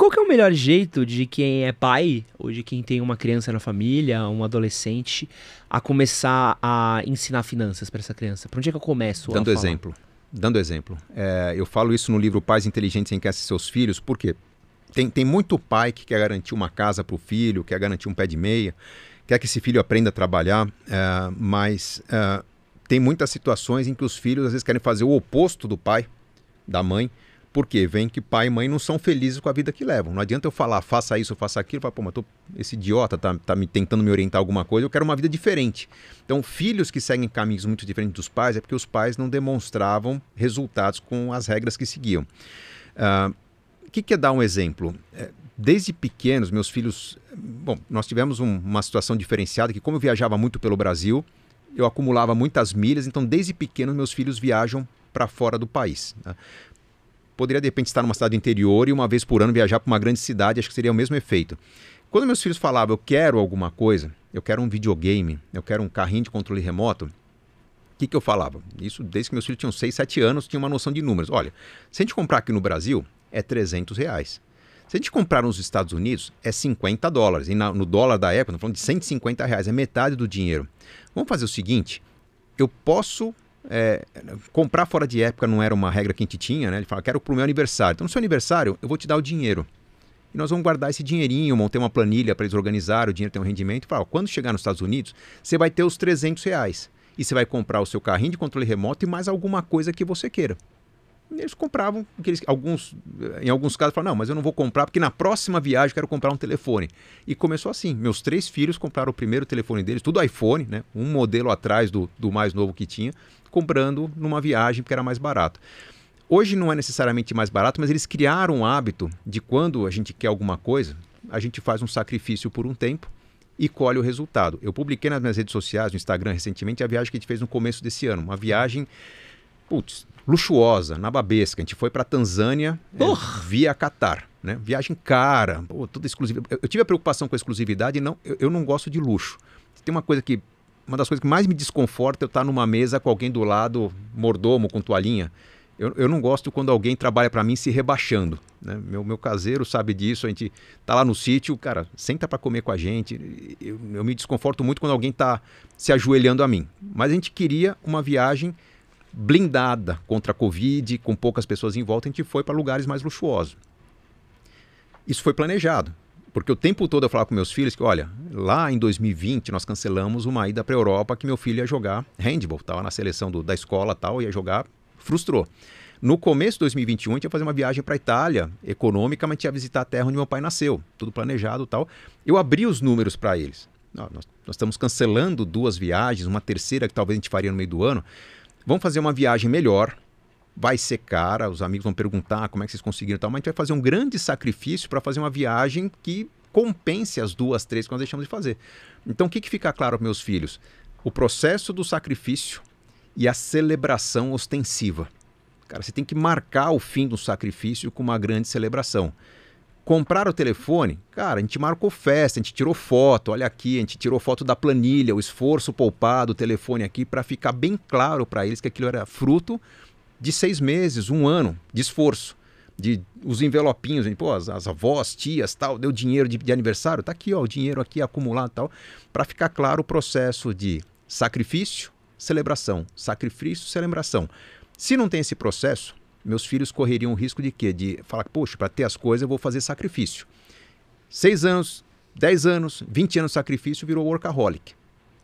Qual que é o melhor jeito de quem é pai ou de quem tem uma criança na família, um adolescente, a começar a ensinar finanças para essa criança? Para onde é que eu começo? Dando exemplo. Dando exemplo. É, eu falo isso no livro Pais Inteligentes Enriquecem Seus Filhos, Porque Tem, tem muito pai que quer garantir uma casa para o filho, quer garantir um pé de meia, quer que esse filho aprenda a trabalhar, é, mas é, tem muitas situações em que os filhos às vezes querem fazer o oposto do pai, da mãe, porque vem que pai e mãe não são felizes com a vida que levam. Não adianta eu falar, faça isso, faça aquilo, falar, pô, mas tô, esse idiota tá, tá me tentando me orientar alguma coisa, eu quero uma vida diferente. Então, filhos que seguem caminhos muito diferentes dos pais é porque os pais não demonstravam resultados com as regras que seguiam. Ah, o uh, que, que é dar um exemplo? É, desde pequenos, meus filhos. Bom, nós tivemos um, uma situação diferenciada que, como eu viajava muito pelo Brasil, eu acumulava muitas milhas, então desde pequeno meus filhos viajam para fora do país. Né? poderia de repente estar numa cidade interior e uma vez por ano viajar para uma grande cidade, acho que seria o mesmo efeito. Quando meus filhos falavam, eu quero alguma coisa, eu quero um videogame, eu quero um carrinho de controle remoto, o que, que eu falava? Isso desde que meus filhos tinham 6, 7 anos, tinha uma noção de números. Olha, se a gente comprar aqui no Brasil, é 300 reais. Se a gente comprar nos Estados Unidos, é 50 dólares. E na, no dólar da época, estamos falando de 150 reais, é metade do dinheiro. Vamos fazer o seguinte: eu posso é, comprar fora de época não era uma regra que a gente tinha, né? Ele fala, quero pro meu aniversário. Então, no seu aniversário, eu vou te dar o dinheiro. E nós vamos guardar esse dinheirinho, montar uma planilha para eles organizarem, o dinheiro tem um rendimento. Fala, quando chegar nos Estados Unidos, você vai ter os 300 reais. E você vai comprar o seu carrinho de controle remoto e mais alguma coisa que você queira eles compravam, alguns, eh, em alguns casos falaram, não, mas eu não vou comprar porque na próxima viagem quero comprar um telefone. E começou assim, meus três filhos compraram o primeiro telefone deles, tudo iPhone, né? um modelo atrás do, do mais novo que tinha, comprando numa viagem porque era mais barato. Hoje não é necessariamente mais barato, mas eles criaram um hábito de quando a gente quer alguma coisa, a gente faz um sacrifício por um tempo e colhe o resultado. Eu publiquei nas minhas redes sociais, no Instagram recentemente, a viagem que a gente fez no começo desse ano, uma viagem putz, luxuosa, na babesca. A gente foi para Tanzânia é, via Catar. Né? Viagem cara, pô, toda exclusiva. Eu, eu, tive a preocupação com a exclusividade e não, eu, eu, não gosto de luxo. Tem uma coisa que. Uma das coisas que mais me desconforta é eu estar numa mesa com alguém do lado, mordomo, com toalhinha. Eu, eu não gosto quando alguém trabalha para mim se rebaixando. Né? Meu, meu caseiro sabe disso, a gente tá lá no sítio, cara, senta para comer com a gente. Eu, eu me desconforto muito quando alguém tá se ajoelhando a mim. Mas a gente queria uma viagem blindada contra a Covid, com poucas pessoas em volta, a gente foi para lugares mais luxuosos. Isso foi planejado, porque o tempo todo eu falava com meus filhos que, olha, lá em 2020 nós cancelamos uma ida para a Europa que meu filho ia jogar handball, estava na seleção do, da escola tal, ia jogar, frustrou. No começo de 2021, a gente ia fazer uma viagem para a Itália, econômica, mas a gente ia visitar a terra onde meu pai nasceu, tudo planejado tal. Eu abri os números para eles. Nós, nós, estamos cancelando duas viagens, uma terceira que talvez a gente faria no meio do ano. Vamos fazer uma viagem melhor, vai ser cara, os amigos vão perguntar como é que vocês conseguiram tal, mas a gente vai fazer um grande sacrifício para fazer uma viagem que compense as duas, três que nós deixamos de fazer. Então, o que, que fica claro para meus filhos? O processo do sacrifício e a celebração ostensiva. Cara, você tem que marcar o fim do sacrifício com uma grande celebração. Comprar o telefone, cara, a gente marcou festa, a gente tirou foto, olha aqui, a gente tirou foto da planilha, o esforço poupado, o telefone aqui, para ficar bem claro para eles que aquilo era fruto de seis meses, um ano de esforço. De, os envelopinhos, pô, as, as avós, tias, tal, deu dinheiro de, de aniversário, tá aqui, ó, o dinheiro aqui acumulado tal, para ficar claro o processo de sacrifício, celebração, sacrifício, celebração. Se não tem esse processo, meus filhos correriam o risco de quê? De falar, poxa, para ter as coisas eu vou fazer sacrifício. Seis anos, dez anos, vinte anos de sacrifício virou workaholic.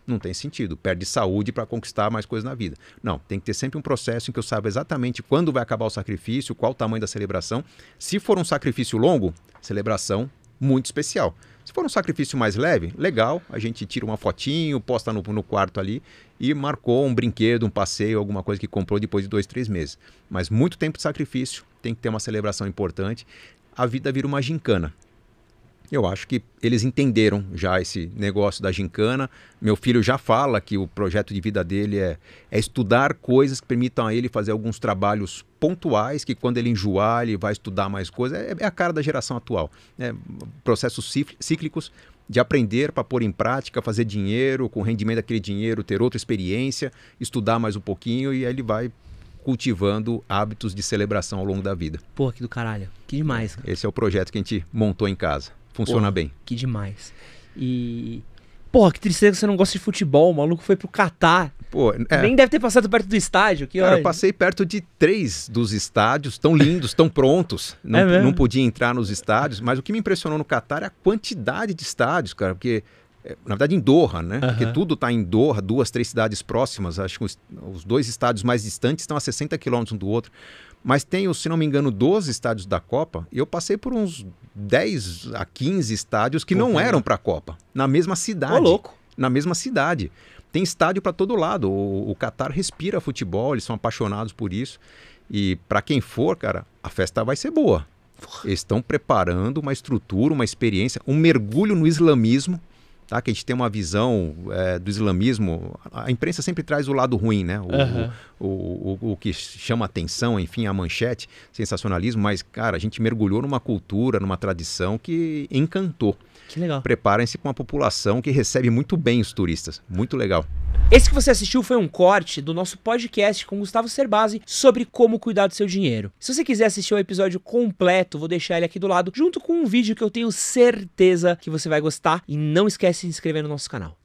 Não tem sentido. Perde saúde para conquistar mais coisas na vida. Não, tem que ter sempre um processo em que eu saiba exatamente quando vai acabar o sacrifício, qual o tamanho da celebração. Se for um sacrifício longo, celebração muito especial. Se for um sacrifício mais leve, legal, a gente tira uma fotinho, posta no, no, quarto ali e marcou um brinquedo, um passeio, alguma coisa que comprou depois de dois, três meses. Mas muito tempo de sacrifício, tem que ter uma celebração importante. A vida vira uma gincana eu acho que eles entenderam já esse negócio da gincana. Meu filho já fala que o projeto de vida dele é, é, estudar coisas que permitam a ele fazer alguns trabalhos pontuais, que quando ele enjoar, ele vai estudar mais coisas. É, é a cara da geração atual. Né? Processos cíclicos de aprender para pôr em prática, fazer dinheiro, com o rendimento daquele dinheiro, ter outra experiência, estudar mais um pouquinho e aí ele vai cultivando hábitos de celebração ao longo da vida. Pô, que do caralho. Que demais, cara. Esse é o projeto que a gente montou em casa. Funciona Porra, bem. Que demais. E. Porra, que tristeza que você não gosta de futebol. O maluco foi pro Catar. Pô, é. Nem deve ter passado perto do estádio. Que Cara, eu passei perto de três dos estádios, tão lindos, tão prontos. Não, é não podia entrar nos estádios, mas o que me impressionou no Catar é a quantidade de estádios, cara, porque é, na verdade em Doha, né? Uhum. Porque tudo está em Doha, duas, três cidades próximas. Acho que os, os dois estádios mais distantes estão a 60 quilômetros um do outro. Mas tem, se não me engano, 12 estádios da Copa. E eu passei por uns 10 a 15 estádios que Pô, não eram para a Copa, na mesma cidade. Ô, louco. Na mesma cidade. Tem estádio para todo lado. O, o Qatar respira futebol, eles são apaixonados por isso. E para quem for, cara, a festa vai ser boa. Eles estão preparando uma estrutura, uma experiência, um mergulho no islamismo tá? que a gente tem uma visão é, do islamismo. A imprensa sempre traz o lado ruim, né? O, uhum. o, o, o, que chama atenção, enfim, a manchete, sensacionalismo, mas, cara, a gente mergulhou numa cultura, numa tradição que encantou. Que legal. Preparem-se com uma população que recebe muito bem os turistas. Muito legal. Esse que você assistiu foi um corte do nosso podcast com Gustavo Cerbasi sobre como cuidar do seu dinheiro. Se você quiser assistir o episódio completo, vou deixar ele aqui do lado, junto com um vídeo que eu tenho certeza que você vai gostar. E não esquece de se inscrever no nosso canal.